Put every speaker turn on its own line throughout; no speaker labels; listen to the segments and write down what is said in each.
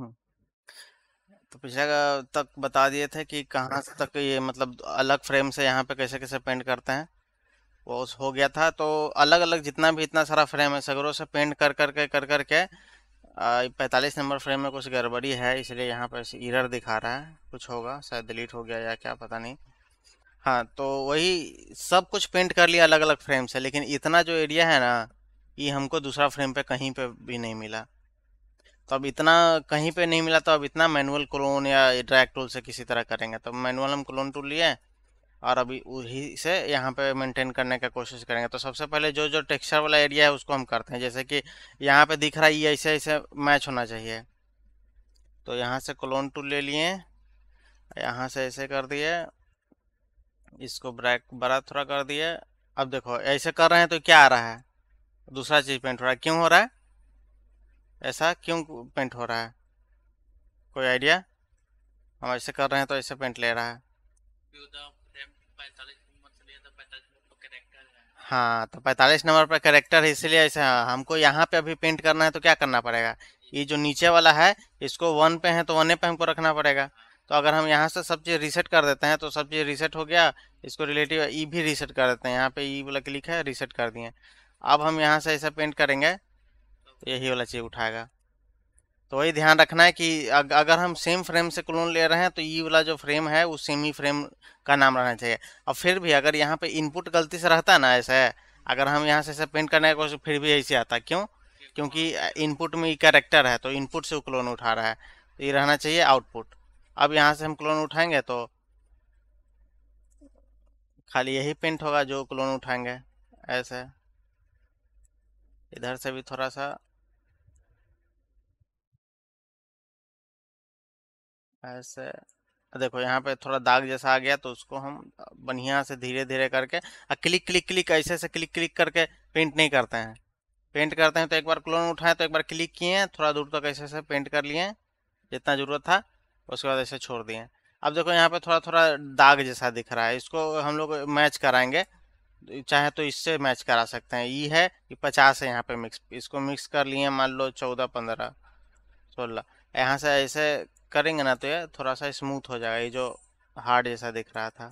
हाँ। तो पिछले तक बता दिए थे कि कहाँ से तक ये मतलब अलग फ्रेम
से यहाँ पे कैसे कैसे पेंट करते हैं वो उस- हो गया था तो अलग अलग जितना भी इतना सारा फ्रेम है सगरों से पेंट कर कर के कर कर के पैंतालीस नंबर फ्रेम में कुछ गड़बड़ी है इसलिए यहाँ पर इरर दिखा रहा है कुछ होगा शायद डिलीट हो गया या क्या पता नहीं हाँ तो वही सब कुछ पेंट कर लिया अलग अलग फ्रेम से लेकिन इतना जो एरिया है ना ये हमको दूसरा फ्रेम पे कहीं पे भी नहीं मिला तो अब इतना कहीं पे नहीं मिला तो अब इतना मैनुअल क्लोन या ड्रैग टूल से किसी तरह करेंगे तो मैनुअल हम क्लोन टूल लिए और अभी वही से यहाँ पे मेंटेन करने का कोशिश करेंगे तो सबसे पहले जो जो टेक्सचर वाला एरिया है उसको हम करते हैं जैसे कि यहाँ पे दिख रहा है ये ऐसे ऐसे मैच होना चाहिए तो यहाँ से क्लोन टूल ले लिए यहाँ से ऐसे कर दिए इसको ब्रैक बड़ा थोड़ा कर दिए अब देखो ऐसे कर रहे हैं तो क्या आ रहा है दूसरा चीज़ पेंट हो रहा है क्यों हो रहा है ऐसा क्यों पेंट हो रहा है कोई आइडिया हम ऐसे कर रहे हैं तो ऐसे पेंट ले रहा है हाँ तो पैंतालीस नंबर पर करेक्टर है इसलिए ऐसे हमको यहाँ पे अभी पेंट करना है तो क्या करना पड़ेगा ये जो नीचे वाला है इसको वन पे है तो वन पे हमको रखना पड़ेगा तो अगर हम यहाँ से सब चीज़ रीसेट कर देते हैं तो सब चीज़ रीसेट हो गया इसको रिलेटिव ई e भी रीसेट कर देते हैं यहाँ पे ई e वाला क्लिक है रीसेट कर दिए अब हम यहाँ से ऐसा पेंट करेंगे यही वाला चीज उठाएगा तो वही ध्यान रखना है कि अगर हम सेम फ्रेम से क्लोन ले रहे हैं तो ये वाला जो फ्रेम है वो सेम ही फ्रेम का नाम रहना चाहिए और फिर भी अगर यहाँ पे इनपुट गलती से रहता है ना ऐसे अगर हम यहाँ से ऐसे पेंट करने का फिर भी ऐसे आता क्यों क्योंकि इनपुट में ये कैरेक्टर है तो इनपुट से वो क्लोन उठा रहा है तो ये रहना चाहिए आउटपुट अब यहाँ से हम क्लोन उठाएंगे तो खाली यही पेंट होगा जो क्लोन उठाएंगे ऐसे इधर से भी थोड़ा सा ऐसे देखो यहाँ पे थोड़ा दाग जैसा आ गया तो उसको हम बढ़िया से धीरे धीरे करके और क्लिक क्लिक क्लिक ऐसे ऐसे क्लिक क्लिक करके पेंट नहीं करते हैं पेंट करते हैं तो एक बार क्लोन उठाएं तो एक बार क्लिक किए हैं थोड़ा दूर तक तो ऐसे ऐसे पेंट कर लिए जितना ज़रूरत था उसके बाद ऐसे छोड़ दिए अब देखो यहाँ पर थोड़ा थोड़ा दाग जैसा दिख रहा है इसको हम लोग मैच कराएँगे चाहे तो इससे मैच करा सकते हैं ये है ये पचास है यहाँ पर मिक्स इसको मिक्स कर लिए मान लो चौदह पंद्रह सोलह यहाँ से ऐसे करेंगे ना तो ये थोड़ा सा स्मूथ हो जाएगा ये जो हार्ड जैसा दिख रहा था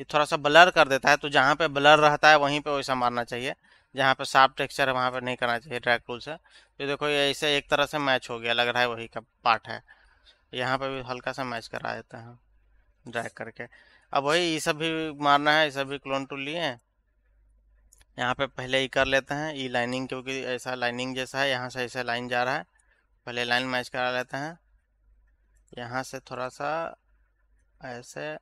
ये थोड़ा सा ब्लर कर देता है तो जहाँ पे ब्लर रहता है वहीं पे वैसा मारना चाहिए जहाँ पे साफ टेक्सचर है वहाँ पे नहीं करना चाहिए ड्रैग टूल से तो देखो ये ऐसे एक तरह से मैच हो गया लग रहा है वही का पार्ट है यहाँ पे भी हल्का सा मैच करा देते हैं ड्रैग करके अब वही ये सब भी मारना है ये सब भी क्लोन टूल लिए हैं यहाँ पे पहले ही कर लेते हैं ई लाइनिंग क्योंकि ऐसा लाइनिंग जैसा है यहाँ से ऐसा लाइन जा रहा है पहले लाइन मैच करा लेते हैं यहाँ से थोड़ा सा ऐसे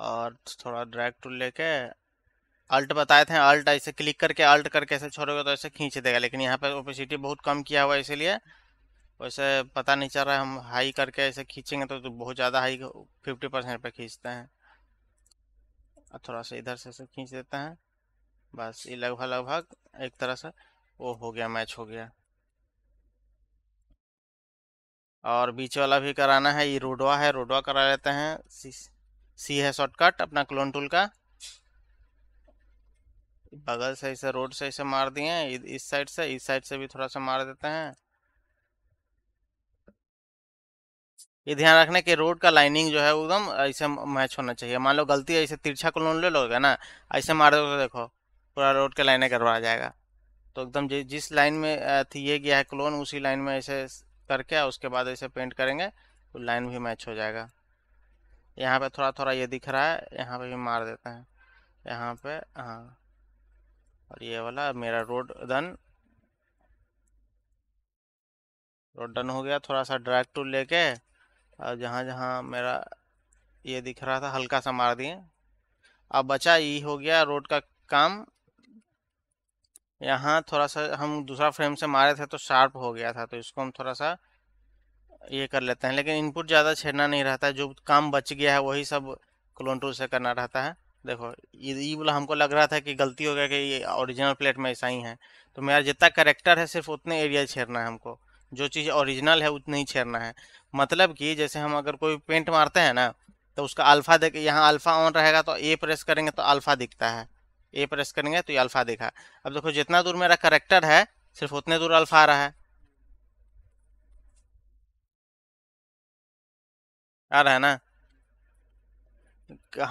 और थोड़ा ड्रैग टूल लेके अल्ट बताए थे अल्ट ऐसे क्लिक करके अल्ट करके ऐसे छोड़ोगे तो ऐसे खींच देगा लेकिन यहाँ पे ओपेसिटी बहुत कम किया हुआ है इसीलिए वैसे पता नहीं चल रहा है हम हाई करके ऐसे खींचेंगे तो, तो बहुत ज़्यादा हाई फिफ्टी परसेंट पर खींचते हैं और थोड़ा सा इधर से ऐसे खींच देते हैं बस ये लगभग लगभग एक तरह से वो हो गया मैच हो गया और बीच वाला भी कराना है ये रोडवा है रोडवा करा लेते हैं सी सी है शॉर्टकट अपना क्लोन टूल का बगल से इसे रोड से इसे मार दिए हैं इस साइड से इस साइड से भी थोड़ा सा मार देते हैं ये ध्यान रखना कि रोड का लाइनिंग जो है एकदम ऐसे मैच होना चाहिए मान लो गलती है ऐसे तिरछा कलोन ले लोगे ना ऐसे मार दो तो देखो पूरा रोड के लाइने करवा जाएगा तो एकदम जिस लाइन में ये गया है क्लोन उसी लाइन में ऐसे करके उसके बाद इसे पेंट करेंगे तो लाइन भी मैच हो जाएगा यहाँ पे थोड़ा थोड़ा ये दिख रहा है यहाँ पे भी मार देते हैं यहाँ पे हाँ और ये वाला मेरा रोड डन रोड डन हो गया थोड़ा सा ड्रैग टूल लेके और जहाँ जहाँ मेरा ये दिख रहा था हल्का सा मार दिए अब बचा ये हो गया रोड का काम यहाँ थोड़ा सा हम दूसरा फ्रेम से मारे थे तो शार्प हो गया था तो इसको हम थोड़ा सा ये कर लेते हैं लेकिन इनपुट ज़्यादा छेड़ना नहीं रहता है जो काम बच गया है वही सब क्लोन टूल से करना रहता है देखो ये बोला हमको लग रहा था कि गलती हो गया कि ये ओरिजिनल प्लेट में ऐसा ही है तो मेरा जितना करेक्टर है सिर्फ उतने एरिया छेड़ना है हमको जो चीज़ ओरिजिनल है उतना ही छेड़ना है मतलब कि जैसे हम अगर कोई पेंट मारते हैं ना तो उसका अल्फ़ा देख यहाँ अल्फ़ा ऑन रहेगा तो ए प्रेस करेंगे तो अल्फ़ा दिखता है ए प्रेस करेंगे तो ये अल्फ़ा देखा अब देखो जितना दूर मेरा करेक्टर है सिर्फ उतने दूर अल्फ़ा आ रहा है आ रहा है ना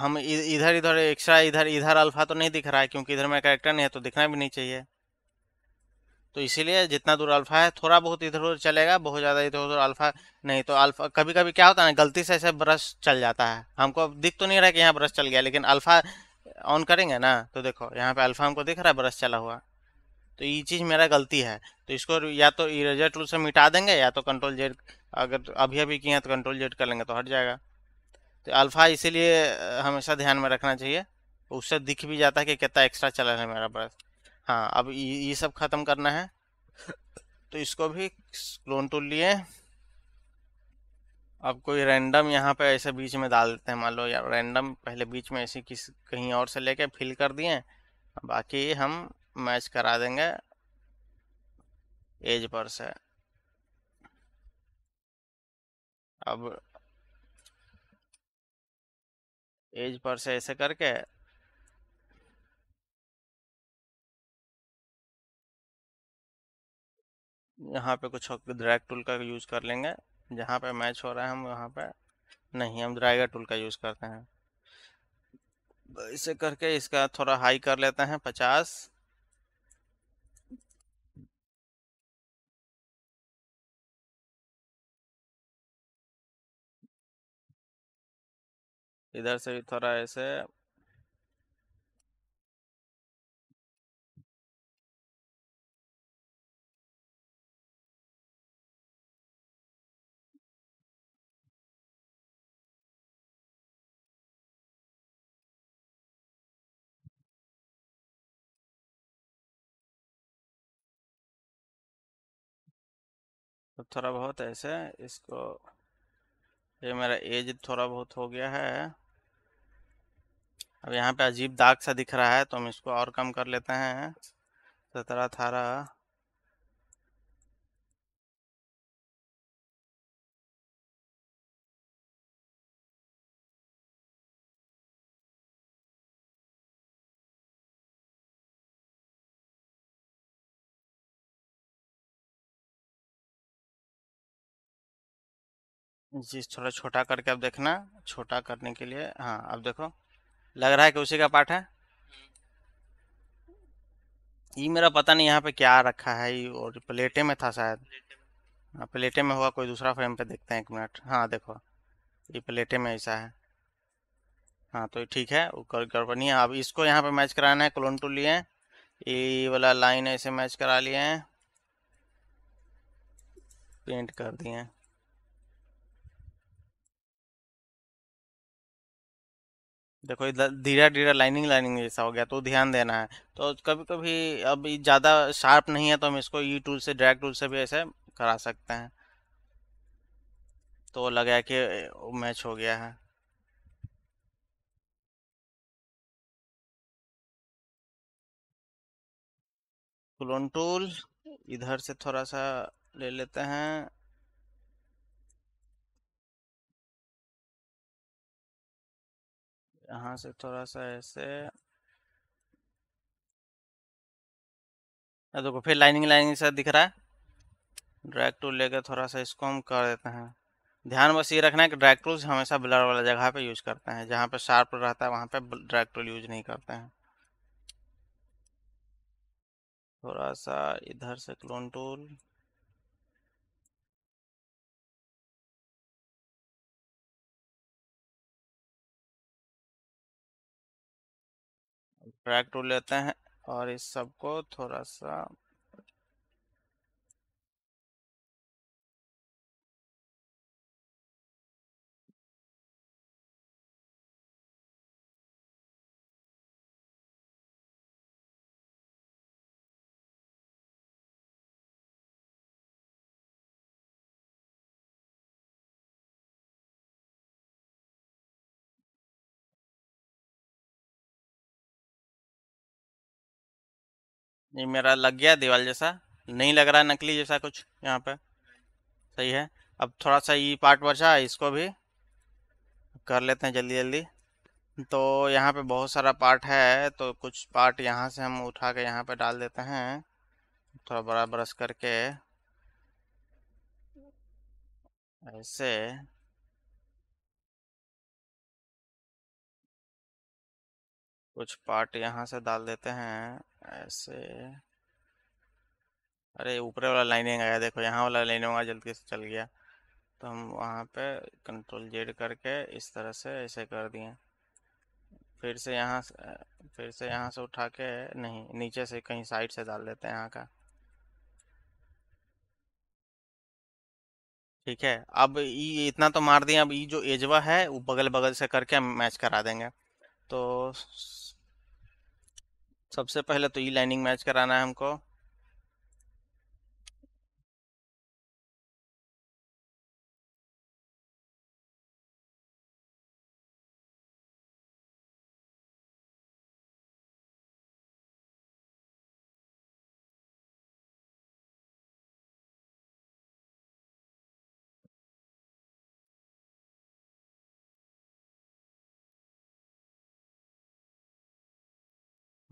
हम इधर इधर एक्स्ट्रा इधर इधर अल्फा तो नहीं दिख रहा है क्योंकि इधर मेरा करेक्टर नहीं है तो दिखना भी नहीं चाहिए तो इसीलिए जितना दूर अल्फा है थोड़ा बहुत इधर उधर चलेगा बहुत ज़्यादा इधर उधर अल्फा नहीं तो अल्फा कभी कभी क्या होता है ना गलती से ऐसे ब्रश चल जाता है हमको दिख तो नहीं रहा कि यहाँ ब्रश चल गया लेकिन अल्फा ऑन करेंगे ना तो देखो यहाँ पे अल्फा हमको दिख रहा है ब्रश चला हुआ तो ये चीज़ मेरा गलती है तो इसको या तो इरेजर टूल से मिटा देंगे या तो कंट्रोल जेड अगर अभी अभी किए हैं तो कंट्रोल जेड कर लेंगे तो हट जाएगा तो अल्फ़ा इसीलिए हमेशा ध्यान में रखना चाहिए उससे दिख भी जाता है कि कितना एक्स्ट्रा चला है मेरा ब्रश हाँ अब ये सब ख़त्म करना है तो इसको भी क्लोन टूल लिए अब कोई रैंडम यहाँ पे ऐसे बीच में डाल देते हैं मान लो या रैंडम पहले बीच में ऐसे किस कहीं और से लेके फिल कर दिए बाकी हम मैच करा देंगे एज पर से
अब एज पर से ऐसे करके यहाँ पे कुछ ड्रैग टूल का
यूज़ कर लेंगे जहाँ पे मैच हो रहा है हम वहाँ पे नहीं हम ड्राइगर टूल का यूज़ करते हैं इसे करके इसका थोड़ा हाई कर लेते हैं पचास
इधर से भी थोड़ा ऐसे तो थोड़ा बहुत ऐसे इसको ये मेरा एज थोड़ा बहुत हो गया है
अब यहाँ पे अजीब दाग सा दिख रहा है तो हम इसको और कम कर लेते हैं
सत्रह अठारह जी थोड़ा छोटा करके आप देखना छोटा करने के लिए
हाँ अब देखो लग रहा है कि उसी का पार्ट है ये मेरा पता नहीं यहाँ पे क्या रखा है ये और प्लेटे में था शायद हाँ, प्लेटे में होगा कोई दूसरा फ्रेम पे देखते हैं एक मिनट हाँ देखो ये प्लेटे में ऐसा है हाँ तो ठीक है नहीं है अब इसको यहाँ पे मैच कराना है क्लोन टू लिए ये वाला लाइन ऐसे मैच करा लिए हैं पेंट कर दिए हैं देखो इधर धीरे धीरे लाइनिंग लाइनिंग जैसा हो गया तो ध्यान देना है तो कभी कभी अब ज़्यादा शार्प नहीं है तो हम इसको ई टूल से ड्रैग टूल से भी ऐसे करा सकते हैं
तो लगा कि मैच हो गया है क्लोन टूल इधर से थोड़ा सा ले लेते हैं यहाँ से थोड़ा सा ऐसे
देखो फिर लाइनिंग लाइनिंग से दिख रहा है ड्रैग टूल लेकर थोड़ा सा इसको हम कर देते हैं ध्यान बस ये रखना है कि ड्रैग टूल हमेशा ब्लर वाला जगह पे यूज करते हैं जहाँ पे शार्प रहता है वहाँ पे ड्रैग टूल यूज नहीं करते हैं
थोड़ा सा इधर से क्लोन टूल क्रैक टूल लेते हैं और इस सबको थोड़ा सा ये मेरा लग गया दीवार जैसा नहीं लग रहा नकली जैसा कुछ यहाँ पे सही
है अब थोड़ा सा ये पार्ट बचा इसको भी कर लेते हैं जल्दी जल्दी तो यहाँ पे बहुत सारा पार्ट है तो कुछ पार्ट यहाँ से हम उठा के यहाँ पे डाल देते हैं थोड़ा बड़ा ब्रश करके
ऐसे कुछ पार्ट यहाँ से डाल देते हैं ऐसे
अरे ऊपर वाला लाइनिंग आया देखो यहाँ वाला लाइनिंग आया जल्दी से चल गया तो हम वहाँ पे कंट्रोल जेड करके इस तरह से ऐसे कर दिए फिर से यहाँ से फिर से यहाँ से उठा के नहीं नीचे से कहीं साइड से डाल देते हैं यहाँ का ठीक है अब ये इतना तो मार दिए अब ये जो एजवा है वो बगल बगल से करके मैच करा देंगे तो सबसे पहले तो ई लाइनिंग मैच
कराना है हमको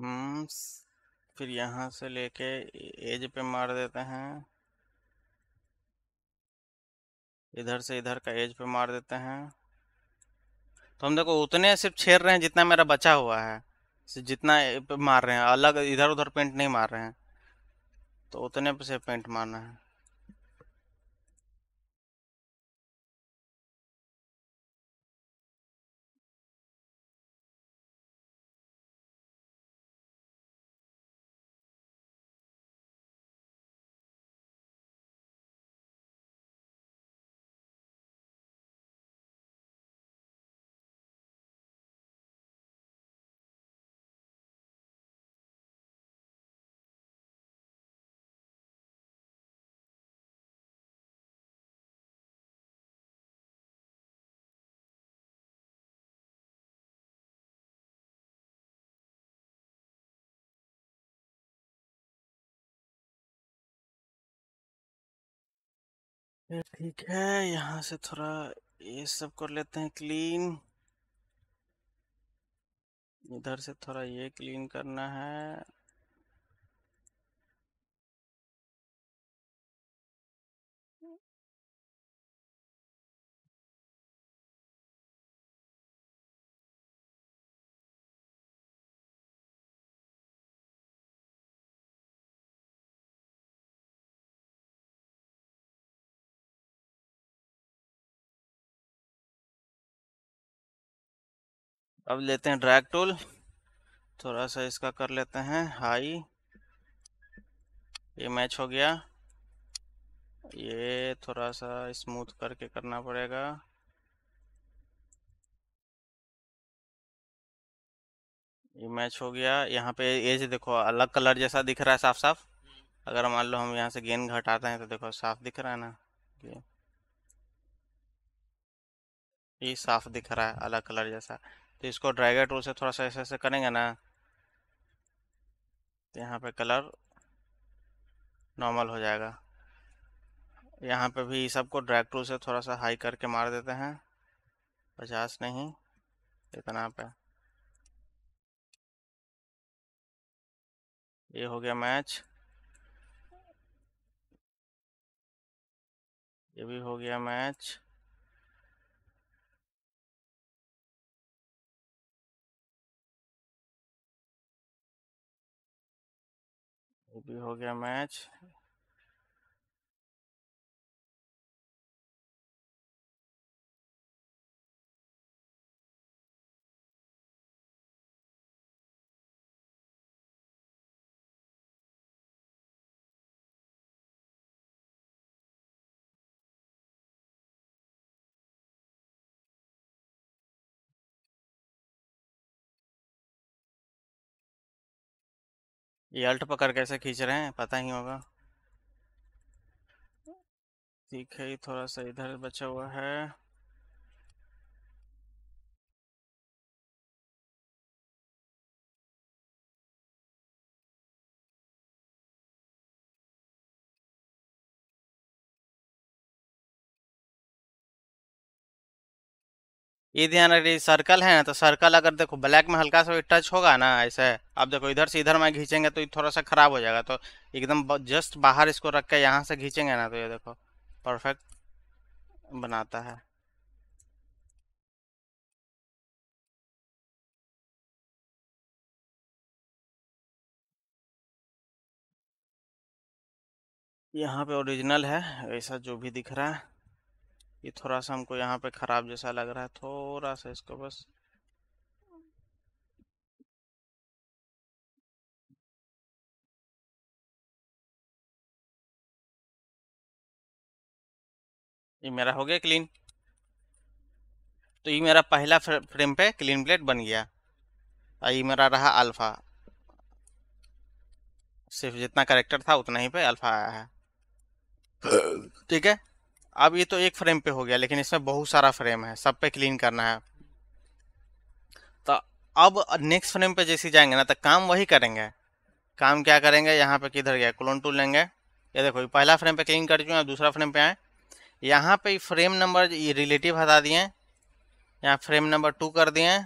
हम्म, फिर यहाँ से लेके एज पे मार देते हैं
इधर से इधर का एज पे मार देते हैं तो हम देखो उतने सिर्फ छेड़ रहे हैं जितना मेरा बचा हुआ है जितना मार रहे हैं अलग इधर उधर पेंट नहीं
मार रहे हैं तो उतने पे से पेंट मारना है ठीक है यहाँ से थोड़ा ये सब कर लेते हैं क्लीन इधर से थोड़ा ये क्लीन करना है अब लेते हैं ड्रैग टूल थोड़ा सा इसका कर लेते हैं हाई
ये मैच हो गया ये थोड़ा सा स्मूथ करके करना पड़ेगा ये मैच हो गया यहाँ पे ये देखो अलग कलर जैसा दिख रहा है साफ साफ अगर मान लो हम यहाँ से गेंद घटाते हैं तो देखो साफ दिख रहा है ना ये साफ दिख रहा है अलग कलर जैसा तो इसको ड्राइगर टूल से थोड़ा सा ऐसे ऐसे करेंगे ना तो यहाँ पे कलर नॉर्मल हो जाएगा यहाँ पे भी सबको ड्रैग टूल से थोड़ा सा हाई करके मार देते हैं पचास नहीं इतना
पे ये हो गया मैच ये भी हो गया मैच भी हो गया मैच ये अल्ट पकड़ कैसे खींच रहे हैं पता ही होगा ठीक है थोड़ा सा इधर बचा हुआ है ये ध्यान रखिए सर्कल है ना तो
सर्कल अगर देखो ब्लैक में हल्का सा टच होगा ना ऐसे अब देखो इधर से इधर में खींचेंगे तो थोड़ा सा खराब हो जाएगा तो एकदम जस्ट बाहर इसको रख के यहाँ से खींचेंगे ना तो ये देखो परफेक्ट
बनाता है यहाँ पे ओरिजिनल है ऐसा जो भी दिख रहा है
ये थोड़ा सा हमको यहाँ पे खराब जैसा लग रहा है थोड़ा सा इसको बस
ये मेरा हो गया क्लीन तो ये मेरा पहला फ्रेम पे क्लीन प्लेट
बन गया और ये मेरा रहा अल्फा सिर्फ जितना करेक्टर था उतना ही पे अल्फा आया है ठीक है अब ये तो एक फ्रेम पे हो गया लेकिन इसमें बहुत सारा फ्रेम है सब पे क्लीन करना है तो अब नेक्स्ट फ्रेम पे जैसे जाएंगे ना तो काम वही करेंगे काम क्या करेंगे यहाँ पे किधर गया क्लोन टूल लेंगे ये देखो ये पहला फ्रेम पे क्लीन कर चुके हैं दूसरा फ्रेम पे आए यहाँ पे फ्रेम नंबर ये रिलेटिव हटा दिए यहाँ फ्रेम नंबर टू कर दिए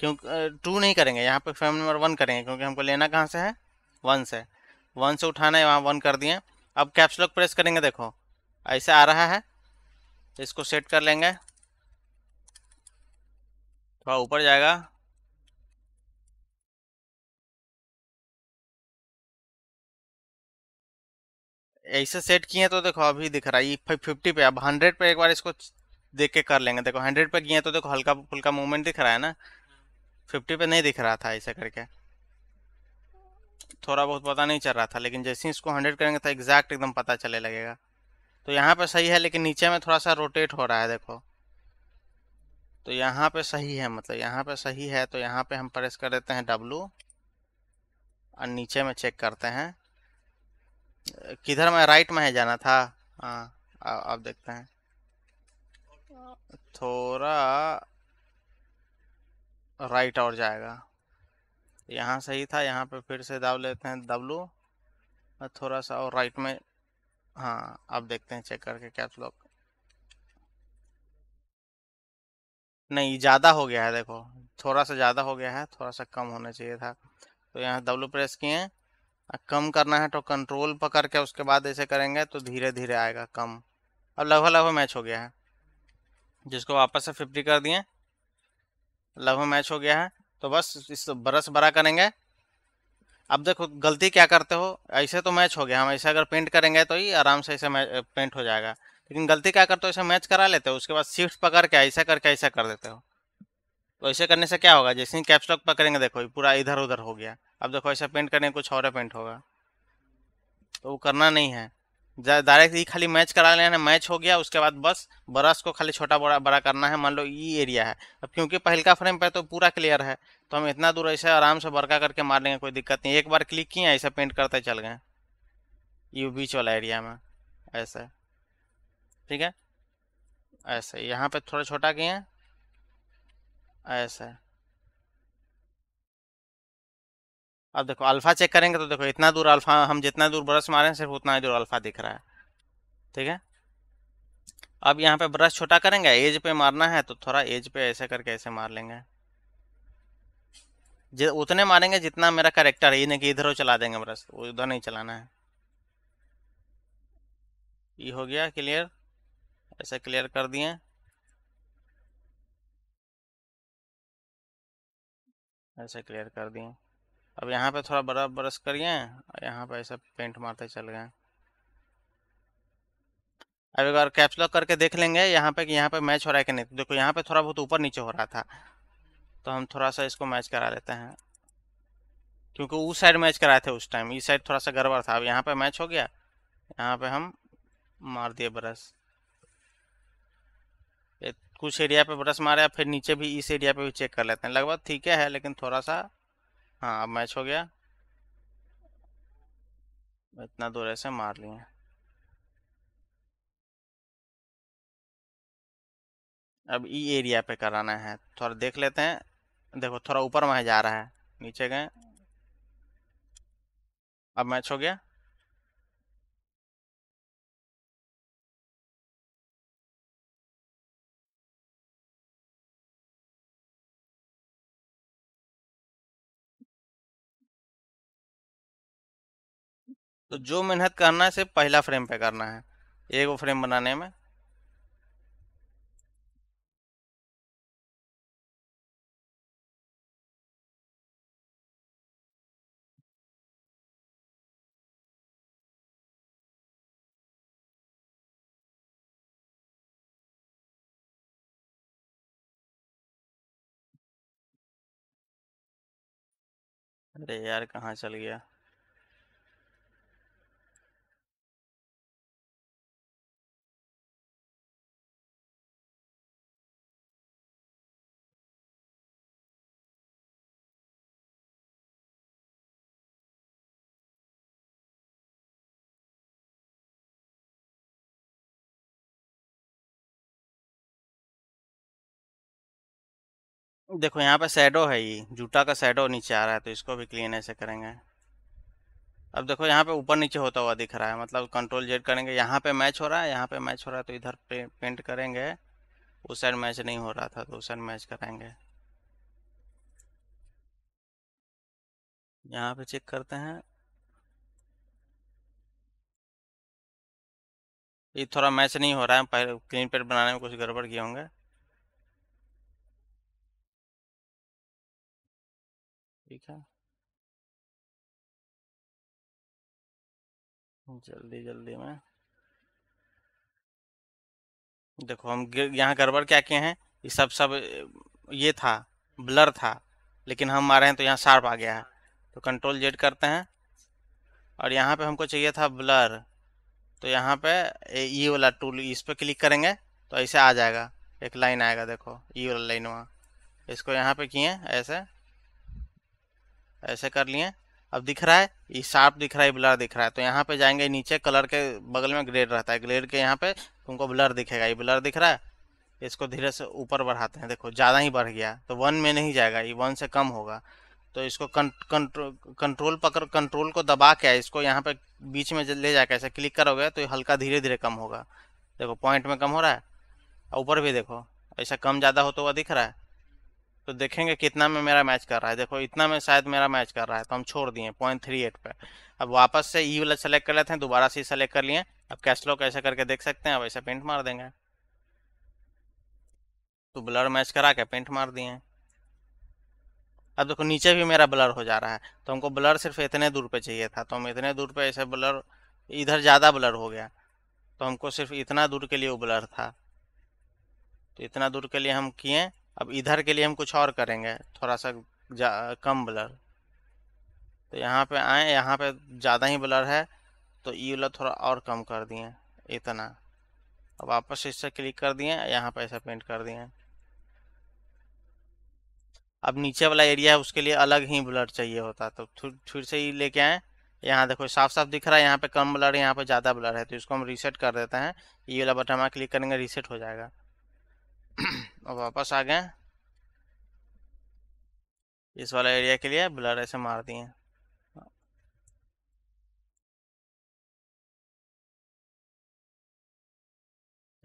क्यों टू नहीं करेंगे यहाँ पे फ्रेम नंबर वन करेंगे क्योंकि हमको लेना कहाँ से है वन से वन से उठाना है वहाँ वन कर दिए अब कैप्स प्रेस करेंगे देखो ऐसे आ रहा है इसको सेट कर लेंगे
थोड़ा ऊपर जाएगा ऐसे सेट किए तो देखो अभी दिख रहा है ये
फिफ्टी पे अब हंड्रेड पे एक बार इसको देख के कर लेंगे देखो हंड्रेड पे किए तो देखो हल्का फुल्का मूवमेंट दिख रहा है ना फिफ्टी पे नहीं दिख रहा था ऐसे करके थोड़ा बहुत पता नहीं चल रहा था लेकिन जैसे ही इसको हंड्रेड करेंगे तो एग्जैक्ट एकदम पता चले लगेगा तो यहाँ पे सही है लेकिन नीचे में थोड़ा सा रोटेट हो रहा है देखो तो यहाँ पे सही है मतलब यहाँ पे सही है तो यहाँ पे हम प्रेस कर देते हैं डब्लू और नीचे में चेक करते हैं किधर में राइट में है जाना था हाँ अब देखते हैं थोड़ा राइट और जाएगा यहाँ सही था यहाँ पे फिर से दाब लेते हैं डब्लू और थोड़ा सा और राइट में हाँ आप देखते हैं चेक करके कैप्स लॉक नहीं ज़्यादा हो गया है देखो थोड़ा सा ज़्यादा हो गया है थोड़ा सा कम होना चाहिए था तो यहाँ डब्लू प्रेस किए कम करना है तो कंट्रोल पकड़ के उसके बाद ऐसे करेंगे तो धीरे धीरे आएगा कम अब लगभग लगभग मैच हो गया है जिसको वापस से फिफ्टी कर दिए लगभग मैच हो गया है तो बस इस ब्रश बड़ा करेंगे अब देखो गलती क्या करते हो ऐसे तो मैच हो गया हम ऐसे अगर पेंट करेंगे तो ही आराम से ऐसे पेंट हो जाएगा लेकिन गलती क्या करते हो ऐसे मैच करा लेते हो उसके बाद शिफ्ट पकड़ के ऐसा करके ऐसा कर देते हो तो ऐसे करने से क्या होगा जैसे ही कैप्स लॉक पकड़ेंगे देखो पूरा इधर उधर हो गया अब देखो ऐसा पेंट करने कुछ और पेंट होगा तो वो करना नहीं है डायरेक्ट ये खाली मैच करा लेना मैच हो गया उसके बाद बस ब्रश को खाली छोटा बड़ा बड़ा करना है मान लो ये एरिया है अब क्योंकि पहलका फ्रेम पर तो पूरा क्लियर है तो हम इतना दूर ऐसे आराम से बड़का करके मार लेंगे कोई दिक्कत नहीं एक बार क्लिक किए ऐसा पेंट करते चल गए ये बीच वाला एरिया में ऐसे ठीक है ऐसे यहाँ पे थोड़ा छोटा किए ऐसे अब देखो अल्फ़ा चेक करेंगे तो देखो इतना दूर अल्फ़ा हम जितना दूर ब्रश मारें सिर्फ उतना ही दूर अल्फ़ा दिख रहा है ठीक है अब यहाँ पे ब्रश छोटा करेंगे एज पे मारना है तो थोड़ा एज पे ऐसे करके ऐसे मार लेंगे उतने मारेंगे जितना मेरा करेक्टर है ये नहीं कि इधर चला देंगे ब्रश उधर नहीं चलाना है ये हो गया क्लियर ऐसे क्लियर कर दिए ऐसे क्लियर कर दिए अब यहाँ पे थोड़ा बड़ा ब्रश करिए और यहाँ पे ऐसा पेंट मारते चल गए अब एक बार कैप्स करके देख लेंगे यहाँ पे कि यहाँ पे मैच हो रहा है कि नहीं देखो यहाँ पे थोड़ा बहुत ऊपर नीचे हो रहा था तो हम थोड़ा सा इसको मैच करा लेते हैं क्योंकि उस साइड मैच कराए थे उस टाइम इस साइड थोड़ा सा गड़बड़ था अब यहाँ पे मैच हो गया यहाँ पे हम मार दिए ब्रश कुछ एरिया पे ब्रश मारे फिर नीचे भी इस एरिया पे भी चेक कर लेते हैं लगभग ठीक है लेकिन थोड़ा सा हाँ अब मैच हो गया इतना दूर ऐसे मार लिए अब ई एरिया पे कराना है थोड़ा देख लेते हैं देखो थोड़ा ऊपर में जा रहा है नीचे गए
अब मैच हो गया तो जो मेहनत करना है सिर्फ पहला फ्रेम पे करना है एक वो फ्रेम बनाने में अरे यार कहाँ चल गया देखो यहाँ पे सैडो है ये जूटा का सैडो नीचे आ रहा है तो इसको भी क्लीन ऐसे करेंगे
अब देखो यहाँ पे ऊपर नीचे होता हुआ दिख रहा है मतलब कंट्रोल जेड करेंगे यहाँ पे मैच हो रहा है यहाँ पे मैच हो रहा है तो इधर पे, पेंट करेंगे उस साइड मैच नहीं हो रहा था तो उस साइड मैच करेंगे
यहाँ पे चेक करते हैं ये थोड़ा मैच नहीं हो रहा है पहले क्लीन पेंट बनाने में कुछ गड़बड़ किए होंगे ठीक है जल्दी जल्दी में
देखो हम यहाँ गड़बड़ क्या किए हैं ये सब सब ये था ब्लर था लेकिन हम मारे हैं तो यहाँ शार्प आ गया है तो कंट्रोल जेड करते हैं और यहाँ पे हमको चाहिए था ब्लर तो यहाँ पे ये वाला टूल इस पर क्लिक करेंगे तो ऐसे आ जाएगा एक लाइन आएगा देखो ये वाला लाइन वहाँ इसको यहाँ पे किए ऐसे ऐसे कर लिए अब दिख रहा है ये शार्प दिख रहा है ब्लर दिख रहा है तो यहाँ पे जाएंगे नीचे कलर के बगल में ग्रेड रहता है ग्रेड के यहाँ पे तुमको ब्लर दिखेगा ये ब्लर दिख रहा है इसको धीरे से ऊपर बढ़ाते हैं देखो ज़्यादा ही बढ़ गया तो वन में नहीं जाएगा ये वन से कम होगा तो इसको कंट्रोल कंट्रोल पकड़ कंट्रोल को दबा के इसको यहाँ पे बीच में ले जाकर ऐसे क्लिक करोगे तो ये हल्का धीरे धीरे कम होगा देखो पॉइंट में कम हो रहा है ऊपर भी देखो ऐसा कम ज़्यादा होता तो हुआ दिख रहा है तो देखेंगे कितना में मेरा मैच कर रहा है देखो इतना में शायद मेरा मैच कर रहा है तो हम छोड़ दिए पॉइंट थ्री एट पर अब वापस से ई e वाला सेलेक्ट कर लेते हैं दोबारा से सेलेक्ट कर लिए अब कैसलो कैसे करके देख सकते हैं अब ऐसे पेंट मार देंगे तो ब्लर मैच करा के पेंट मार दिए अब देखो नीचे भी मेरा ब्लर हो जा रहा है तो हमको ब्लर सिर्फ इतने दूर पर चाहिए था तो हम इतने दूर पर ऐसे ब्लर इधर ज़्यादा ब्लर हो गया तो हमको सिर्फ इतना दूर के लिए वो ब्लर था तो इतना दूर के लिए हम किए अब इधर के लिए हम कुछ और करेंगे थोड़ा सा कम ब्लर तो यहाँ पे आए यहाँ पे ज़्यादा ही ब्लर है तो ई वाला थोड़ा और कम कर दिए इतना अब वापस इससे क्लिक कर दिए यहाँ पे ऐसा पेंट कर दिए अब नीचे वाला एरिया है उसके लिए अलग ही ब्लर चाहिए होता तो फिर से ही लेके आए यहाँ देखो साफ साफ दिख रहा है यहाँ पे कम ब्लर है यहाँ पे ज़्यादा ब्लर है तो इसको हम रीसेट कर देते हैं ये वाला बटन हमारा क्लिक करेंगे रीसेट हो जाएगा अब वापस आ गए
इस वाला एरिया के लिए ब्लर ऐसे मार दिए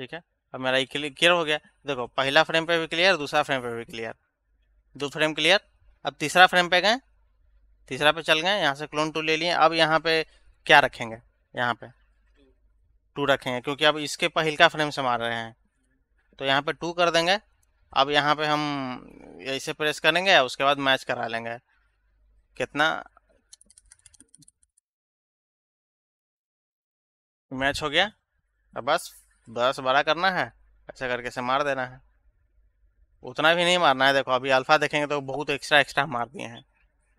ठीक है अब मेरा ये क्लियर हो गया देखो पहला फ्रेम पे भी क्लियर दूसरा फ्रेम पे भी क्लियर
दो फ्रेम क्लियर अब तीसरा फ्रेम पे गए तीसरा पे चल गए यहाँ से क्लोन टू ले लिए अब यहाँ पे क्या रखेंगे यहाँ पे टू रखेंगे क्योंकि अब इसके पहल का फ्रेम से मार रहे हैं तो यहाँ पे टू कर देंगे अब यहाँ पे हम ऐसे प्रेस करेंगे उसके बाद मैच करा लेंगे कितना मैच हो गया अब बस बस बड़ा करना है ऐसा करके से मार देना है उतना भी नहीं मारना है देखो अभी अल्फा देखेंगे तो बहुत एक्स्ट्रा एक्स्ट्रा मार दिए हैं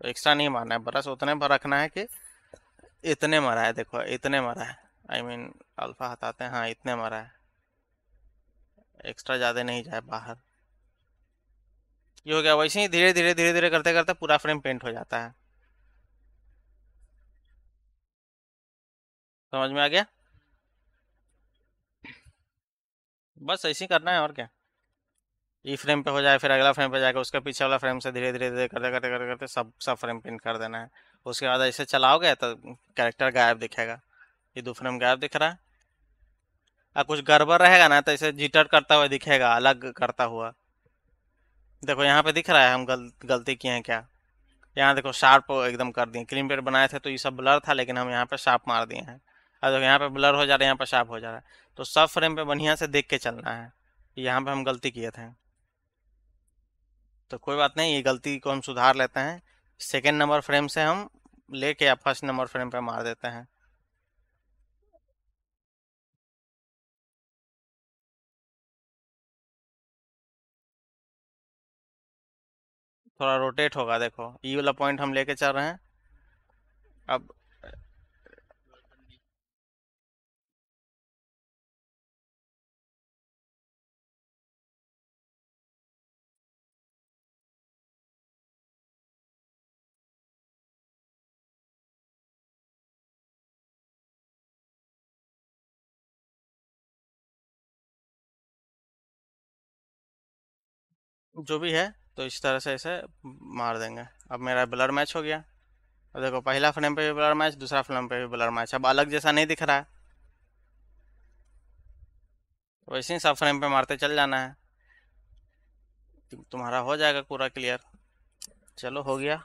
तो एक्स्ट्रा नहीं मारना है बस उतने पर रखना है कि इतने मरा है देखो इतने मरा है I I mean mean, alpha हटाते हैं हाँ इतने मरा है एक्स्ट्रा ज़्यादा नहीं जाए बाहर ये हो गया वैसे ही धीरे धीरे धीरे धीरे करते करते पूरा फ्रेम पेंट हो जाता है समझ में आ गया बस ऐसे ही करना है और क्या ई फ्रेम पे हो जाए फिर अगला फ्रेम पे जाकर उसके पीछे वाला फ्रेम से धीरे धीरे धीरे करते करते करते करते सब सब फ्रेम पेंट कर देना है उसके बाद ऐसे चलाओगे तो कैरेक्टर गायब दिखेगा ये दो फ्रेम गायब दिख रहा है अब कुछ गड़बड़ रहेगा ना तो इसे जीटर करता हुआ दिखेगा अलग करता हुआ देखो यहाँ पे दिख रहा है हम गल, गलती किए हैं क्या यहाँ देखो शार्प एकदम कर दिए क्लीन पेड बनाए थे तो ये सब ब्लर था लेकिन हम यहाँ पे शार्प मार दिए हैं अब देखो यहाँ पे ब्लर हो जा रहा है यहाँ पर शार्प हो जा रहा है तो सब फ्रेम पे बढ़िया से देख के चलना है यहाँ पे हम गलती किए थे तो कोई बात नहीं ये गलती को हम सुधार लेते हैं सेकेंड नंबर फ्रेम से हम लेके या फर्स्ट नंबर
फ्रेम पर मार देते हैं थोड़ा रोटेट होगा देखो ई वाला पॉइंट हम लेके चल रहे हैं अब जो भी है तो इस
तरह से इसे मार देंगे अब मेरा ब्लर मैच हो गया अब देखो पहला फ्रेम पे भी ब्लर मैच दूसरा फ्रेम पे भी ब्लर मैच अब अलग जैसा नहीं दिख रहा है वैसे ही सब फ्रेम पे मारते चल जाना है तुम्हारा हो जाएगा पूरा क्लियर चलो हो गया